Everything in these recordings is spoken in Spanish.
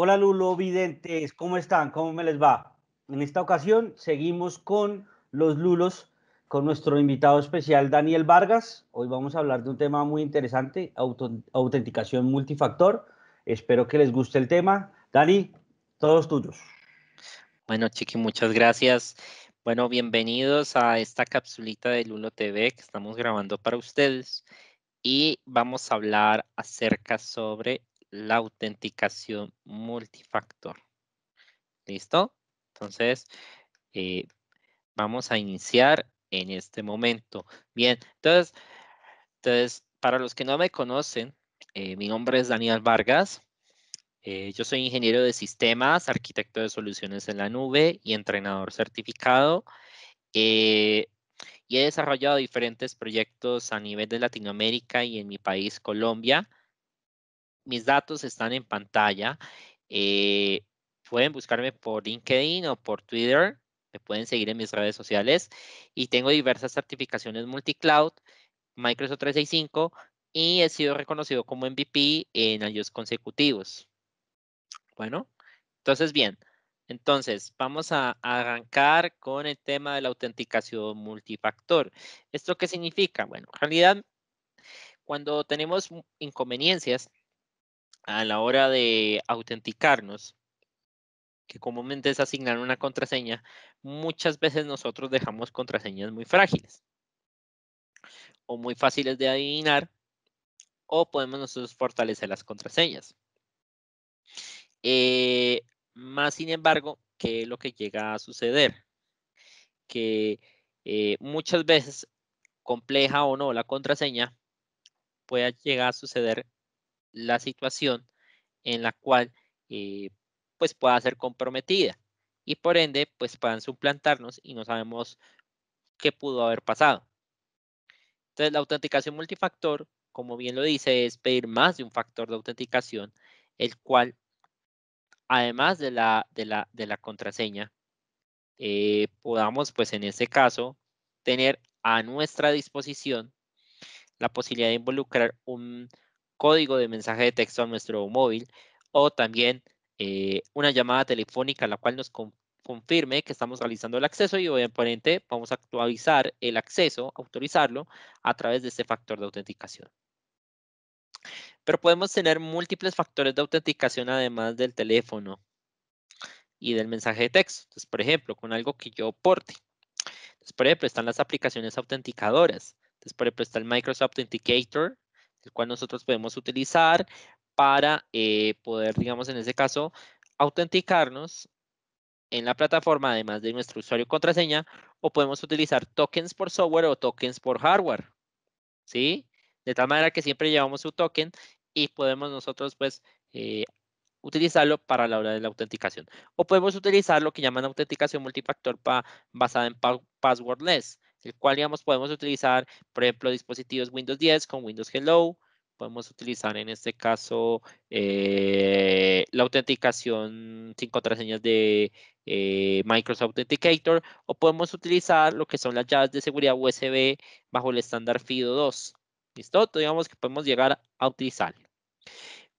Hola Lulo Videntes, ¿cómo están? ¿Cómo me les va? En esta ocasión seguimos con los Lulos, con nuestro invitado especial Daniel Vargas. Hoy vamos a hablar de un tema muy interesante, autenticación multifactor. Espero que les guste el tema. Dani, todos tuyos. Bueno, Chiqui, muchas gracias. Bueno, bienvenidos a esta capsulita de Lulo TV que estamos grabando para ustedes y vamos a hablar acerca sobre la autenticación multifactor. ¿Listo? Entonces, eh, vamos a iniciar en este momento. Bien, entonces, entonces para los que no me conocen, eh, mi nombre es Daniel Vargas. Eh, yo soy ingeniero de sistemas, arquitecto de soluciones en la nube y entrenador certificado. y he desarrollado diferentes proyectos a nivel de Latinoamérica y en mi país, Colombia mis datos están en pantalla. Eh, pueden buscarme por LinkedIn o por Twitter. Me pueden seguir en mis redes sociales. Y tengo diversas certificaciones multicloud, Microsoft 365 y he sido reconocido como MVP en años consecutivos. Bueno, entonces bien. Entonces, vamos a arrancar con el tema de la autenticación multifactor. ¿Esto qué significa? Bueno, en realidad, cuando tenemos inconveniencias a la hora de autenticarnos, que comúnmente es asignar una contraseña, muchas veces nosotros dejamos contraseñas muy frágiles o muy fáciles de adivinar o podemos nosotros fortalecer las contraseñas. Eh, más sin embargo, ¿qué es lo que llega a suceder? Que eh, muchas veces, compleja o no la contraseña, puede llegar a suceder la situación en la cual eh, pues pueda ser comprometida y por ende pues puedan suplantarnos y no sabemos qué pudo haber pasado. Entonces la autenticación multifactor, como bien lo dice, es pedir más de un factor de autenticación, el cual además de la, de la, contraseña, eh, podamos pues en este caso tener a nuestra disposición la posibilidad de involucrar un código de mensaje de texto a nuestro móvil o también eh, una llamada telefónica la cual nos confirme que estamos realizando el acceso y obviamente vamos a actualizar el acceso, autorizarlo a través de este factor de autenticación. Pero podemos tener múltiples factores de autenticación además del teléfono y del mensaje de texto. por ejemplo, con algo que yo porte. Entonces, por ejemplo, están las aplicaciones autenticadoras. Entonces, por ejemplo, está el Microsoft Authenticator, el cual nosotros podemos utilizar para eh, poder, digamos, en ese caso, autenticarnos en la plataforma, además de nuestro usuario y contraseña, o podemos utilizar tokens por software o tokens por hardware, ¿sí? De tal manera que siempre llevamos su token y podemos nosotros, pues, eh, utilizarlo para la hora de la autenticación. O podemos utilizar lo que llaman autenticación multifactor basada en passwordless, el cual, digamos, podemos utilizar, por ejemplo, dispositivos Windows 10 con Windows Hello. Podemos utilizar en este caso eh, la autenticación sin contraseñas de eh, Microsoft Authenticator o podemos utilizar lo que son las llaves de seguridad USB bajo el estándar FIDO 2. ¿Listo? Entonces, digamos que podemos llegar a utilizar.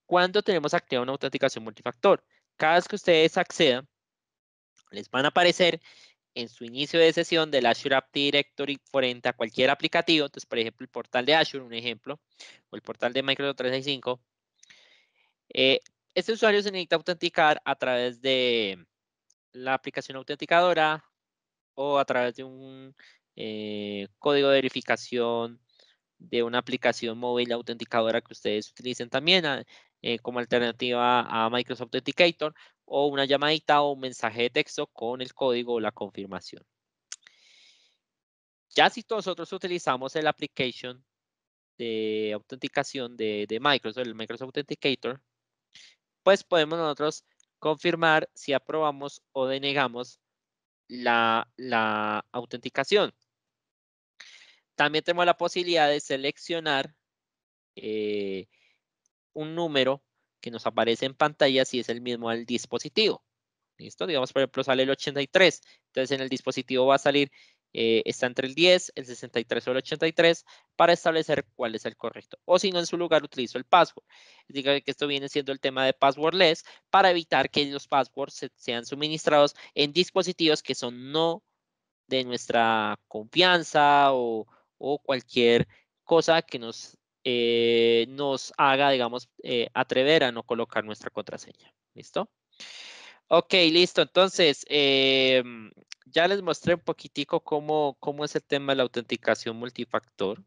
¿Cuándo tenemos activa una autenticación multifactor, cada vez que ustedes accedan, les van a aparecer en su inicio de sesión del Azure App Directory frente a cualquier aplicativo, entonces por ejemplo el portal de Azure, un ejemplo, o el portal de Microsoft 365, eh, este usuario se necesita autenticar a través de la aplicación autenticadora o a través de un eh, código de verificación de una aplicación móvil autenticadora que ustedes utilicen también. Eh, como alternativa a Microsoft Authenticator o una llamadita o un mensaje de texto con el código o la confirmación. Ya si nosotros utilizamos el application de autenticación de, Microsoft, el Microsoft Authenticator, pues podemos nosotros confirmar si aprobamos o denegamos la, autenticación. También tenemos la posibilidad de seleccionar eh, un número que nos aparece en pantalla si es el mismo del dispositivo. ¿Listo? Digamos, por ejemplo, sale el 83. Entonces, en el dispositivo va a salir, eh, está entre el 10, el 63 o el 83 para establecer cuál es el correcto. O si no, en su lugar utilizo el password. diga que esto viene siendo el tema de passwordless para evitar que los passwords sean suministrados en dispositivos que son no de nuestra confianza o, o cualquier cosa que nos eh, nos haga, digamos, eh, atrever a no colocar nuestra contraseña. ¿Listo? Ok, listo. Entonces, em, ya les mostré un poquitico cómo, cómo es el tema de la autenticación multifactor.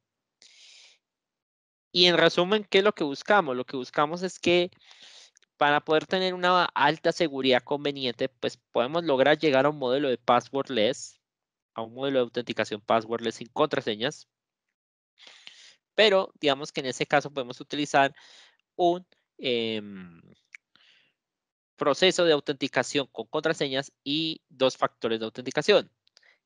Y en resumen, ¿qué es lo que buscamos? Lo que buscamos es que para poder tener una alta seguridad conveniente, pues podemos lograr llegar a un modelo de passwordless, a un modelo de autenticación passwordless sin contraseñas, pero digamos que en ese caso podemos utilizar un em, proceso de autenticación con contraseñas y dos factores de autenticación.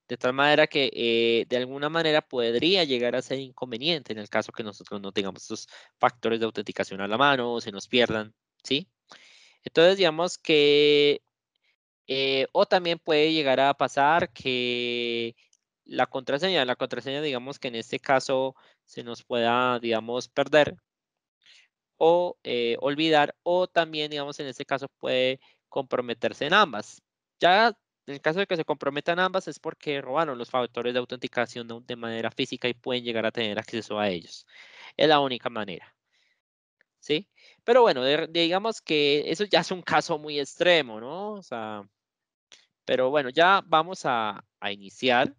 De tal manera que eh, de alguna manera podría llegar a ser inconveniente en el caso que nosotros no tengamos esos factores de autenticación a la mano o se nos pierdan, ¿sí? Entonces, digamos que, eh, o también puede llegar a pasar que la contraseña. La contraseña, digamos que en este caso se nos pueda, digamos, perder o eh, olvidar o también, digamos, en este caso puede comprometerse en ambas. Ya en el caso de que se comprometan ambas es porque robaron los factores de autenticación de manera física y pueden llegar a tener acceso a ellos. Es la única manera. ¿Sí? Pero bueno, digamos que eso ya es un caso muy extremo, ¿no? O sea, pero bueno, ya vamos a, a iniciar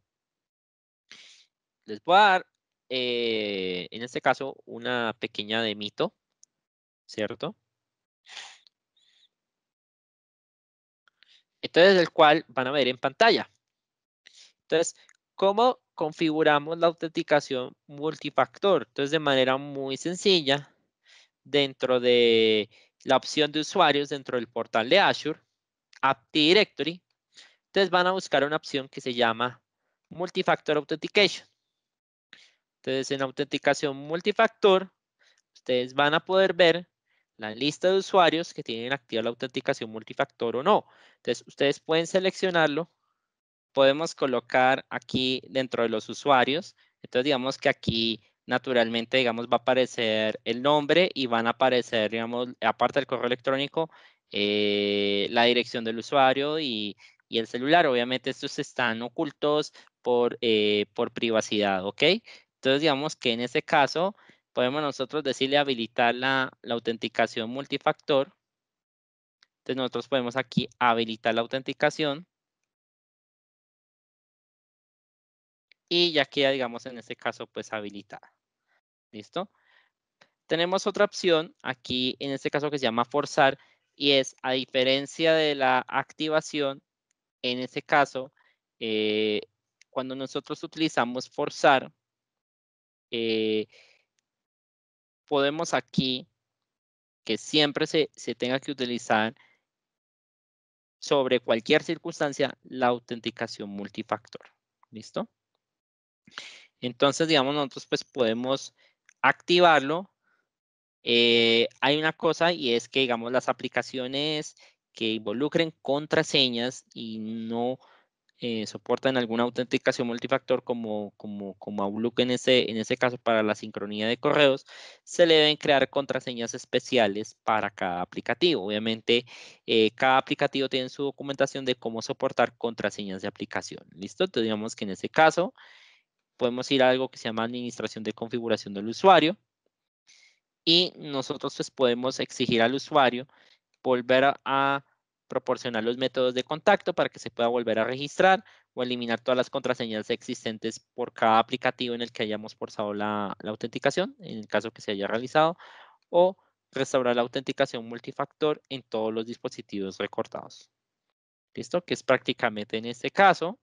les voy a dar, eh, en este caso, una pequeña de mito, ¿cierto? Entonces, el cual van a ver en pantalla. Entonces, ¿cómo configuramos la autenticación multifactor? Entonces, de manera muy sencilla, dentro de la opción de usuarios dentro del portal de Azure, App Directory, entonces van a buscar una opción que se llama Multifactor Authentication. Entonces, en autenticación multifactor, ustedes van a poder ver la lista de usuarios que tienen activa la autenticación multifactor o no. Entonces, ustedes pueden seleccionarlo. Podemos colocar aquí dentro de los usuarios. Entonces, digamos que aquí naturalmente, digamos, va a aparecer el nombre y van a aparecer, digamos, aparte del correo electrónico, eh, la dirección del usuario y, el celular. Obviamente estos están ocultos por, eh, por privacidad, ¿ok? Entonces, digamos que en ese caso, podemos nosotros decirle habilitar la, autenticación multifactor. Entonces, nosotros podemos aquí habilitar la autenticación. Y ya queda, digamos, en este caso, pues habilitada. ¿Listo? Tenemos otra opción aquí, en este caso, que se llama forzar. Y es, a diferencia de la activación, en este caso, eh, cuando nosotros utilizamos forzar, eh, podemos aquí que siempre se, se tenga que utilizar sobre cualquier circunstancia la autenticación multifactor. ¿Listo? Entonces, digamos, nosotros pues podemos activarlo. Eh, hay una cosa y es que, digamos, las aplicaciones que involucren contraseñas y no eh, soportan alguna autenticación multifactor como, como, como Outlook en ese, en ese caso para la sincronía de correos, se le deben crear contraseñas especiales para cada aplicativo. Obviamente, eh, cada aplicativo tiene su documentación de cómo soportar contraseñas de aplicación. ¿Listo? Entonces, digamos que en ese caso podemos ir a algo que se llama administración de configuración del usuario y nosotros pues podemos exigir al usuario volver a proporcionar los métodos de contacto para que se pueda volver a registrar o eliminar todas las contraseñas existentes por cada aplicativo en el que hayamos forzado la, autenticación, en el caso que se haya realizado, o restaurar la autenticación multifactor en todos los dispositivos recortados. ¿Listo? Que es prácticamente en este caso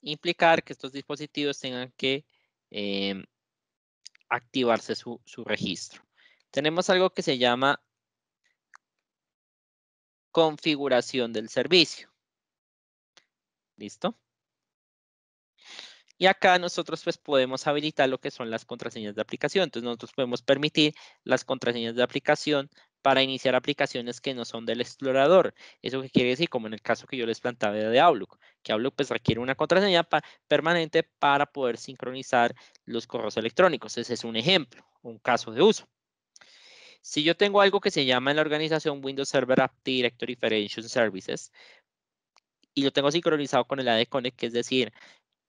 implicar que estos dispositivos tengan que eh, activarse su registro. Tenemos algo que se llama configuración del servicio. ¿Listo? Y acá nosotros pues podemos habilitar lo que son las contraseñas de aplicación. Entonces nosotros podemos permitir las contraseñas de aplicación para iniciar aplicaciones que no son del explorador. Eso que quiere decir, como en el caso que yo les planteaba de Outlook, que Outlook pues requiere una contraseña permanente para poder sincronizar los correos electrónicos. Ese es un ejemplo, un caso de uso. Si yo tengo algo que se llama en la organización Windows Server App Directory Federation Services y lo tengo sincronizado con el AD Connect, que es decir,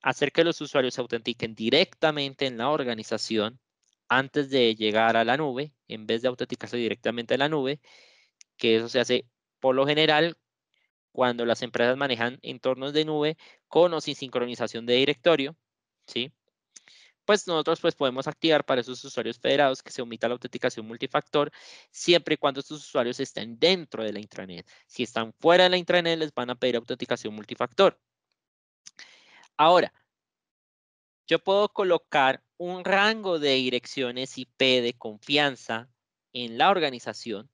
hacer que los usuarios se autentiquen directamente en la organización antes de llegar a la nube, en vez de autenticarse directamente a la nube, que eso se hace por lo general cuando las empresas manejan entornos de nube con o sin sincronización de directorio, ¿sí? pues nosotros pues podemos activar para esos usuarios federados que se omita la autenticación multifactor siempre y cuando estos usuarios estén dentro de la intranet. Si están fuera de la intranet, les van a pedir autenticación multifactor. Ahora, yo puedo colocar un rango de direcciones IP de confianza en la organización,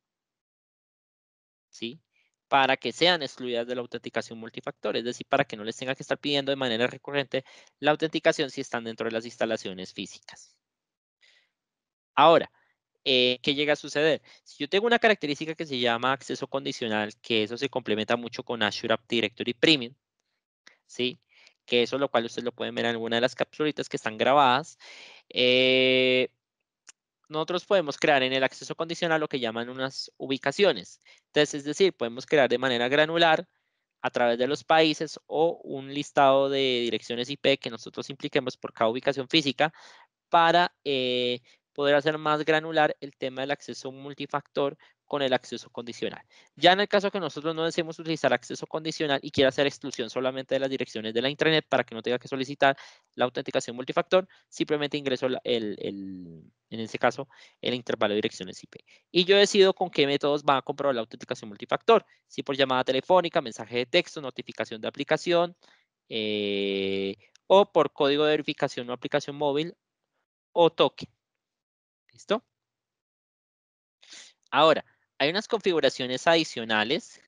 ¿sí? para que sean excluidas de la autenticación multifactor, es decir, para que no les tenga que estar pidiendo de manera recurrente la autenticación si están dentro de las instalaciones físicas. Ahora, eh, ¿qué llega a suceder? Si yo tengo una característica que se llama acceso condicional, que eso se complementa mucho con Azure App Directory Premium, ¿sí? que eso lo cual ustedes lo pueden ver en alguna de las capsulitas que están grabadas, eh, nosotros podemos crear en el acceso condicional lo que llaman unas ubicaciones. Entonces, es decir, podemos crear de manera granular a través de los países o un listado de direcciones IP que nosotros impliquemos por cada ubicación física para eh, poder hacer más granular el tema del acceso multifactor con el acceso condicional. Ya en el caso que nosotros no deseemos utilizar acceso condicional y quiera hacer exclusión solamente de las direcciones de la intranet para que no tenga que solicitar la autenticación multifactor, simplemente ingreso el, en ese caso el intervalo de direcciones IP. Y yo decido con qué métodos va a comprobar la autenticación multifactor, si por llamada telefónica, mensaje de texto, notificación de aplicación, eh, o por código de verificación o aplicación móvil o toque ¿Listo? Ahora, hay unas configuraciones adicionales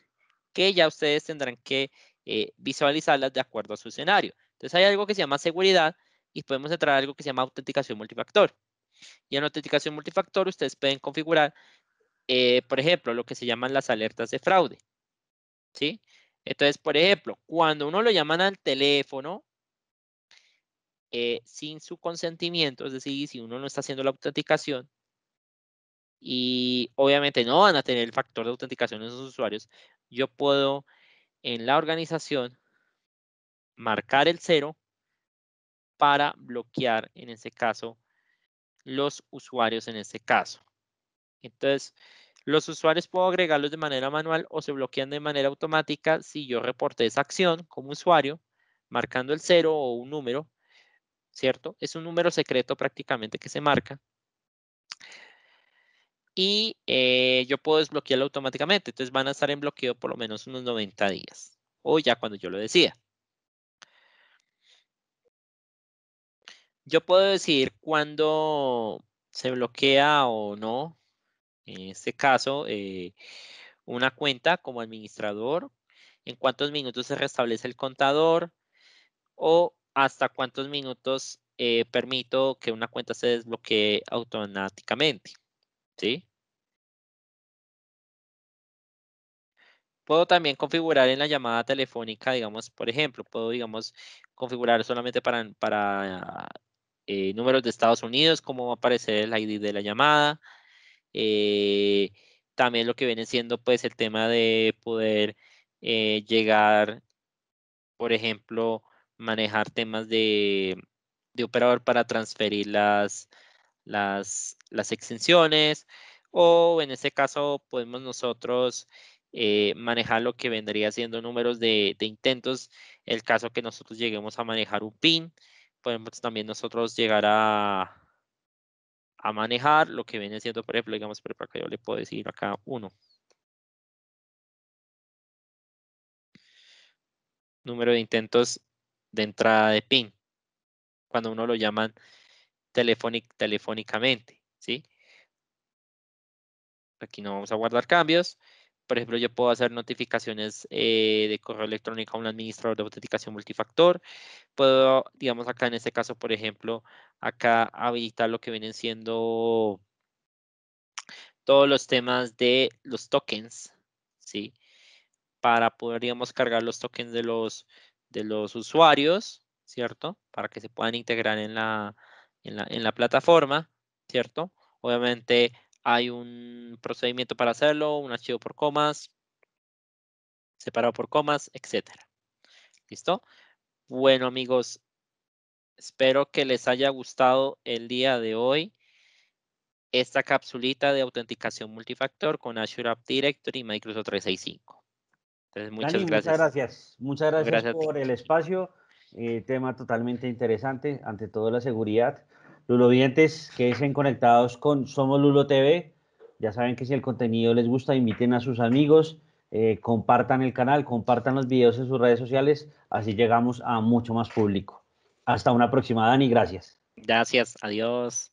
que ya ustedes tendrán que eh, visualizarlas de acuerdo a su escenario. Entonces hay algo que se llama seguridad y podemos entrar a algo que se llama autenticación multifactor. Y en autenticación multifactor ustedes pueden configurar, eh, por ejemplo, lo que se llaman las alertas de fraude. ¿Sí? Entonces, por ejemplo, cuando uno lo llaman al teléfono eh, sin su consentimiento, es decir, si uno no está haciendo la autenticación, y obviamente no van a tener el factor de autenticación de esos usuarios, yo puedo en la organización marcar el cero para bloquear en ese caso los usuarios en ese caso. Entonces, los usuarios puedo agregarlos de manera manual o se bloquean de manera automática si yo reporté esa acción como usuario, marcando el cero o un número, ¿cierto? Es un número secreto prácticamente que se marca y eh, yo puedo desbloquearlo automáticamente. Entonces van a estar en bloqueo por lo menos unos 90 días o ya cuando yo lo decida. Yo puedo decir cuándo se bloquea o no, en este caso, eh, una cuenta como administrador, en cuántos minutos se restablece el contador o hasta cuántos minutos eh, permito que una cuenta se desbloquee automáticamente. ¿sí? Puedo también configurar en la llamada telefónica, digamos, por ejemplo, puedo, digamos, configurar solamente para, para eh, números de Estados Unidos, cómo va a aparecer el ID de la llamada. Eh, también lo que viene siendo, pues, el tema de poder eh, llegar, por ejemplo, manejar temas de, operador para transferir las, las, las extensiones o en este caso podemos nosotros eh, manejar lo que vendría siendo números de, intentos, el caso que nosotros lleguemos a manejar un pin, podemos también nosotros llegar a, a manejar lo que viene siendo, por ejemplo, digamos, para que yo le puedo decir acá uno. Número de intentos de entrada de pin, cuando uno lo llaman telefónicamente, ¿sí? Aquí no vamos a guardar cambios. Por ejemplo, yo puedo hacer notificaciones eh, de correo electrónico a un administrador de autenticación multifactor. Puedo, digamos, acá en este caso, por ejemplo, acá habilitar lo que vienen siendo todos los temas de los tokens, ¿sí? Para poder, cargar los tokens de los, de los usuarios, ¿cierto? Para que se puedan integrar en la, en la, en la plataforma, ¿cierto? Obviamente hay un procedimiento para hacerlo, un archivo por comas, separado por comas, etc. ¿Listo? Bueno, amigos, espero que les haya gustado el día de hoy esta capsulita de autenticación multifactor con Azure App Directory y Microsoft 365. Entonces, muchas gracias. Muchas gracias. Muchas por el espacio. Eh, tema totalmente interesante, ante todo la seguridad lulovientes que estén conectados con Somos Lulo TV. Ya saben que si el contenido les gusta, inviten a sus amigos, eh, compartan el canal, compartan los videos en sus redes sociales, así llegamos a mucho más público. Hasta una próxima, Dani, gracias. Gracias, adiós.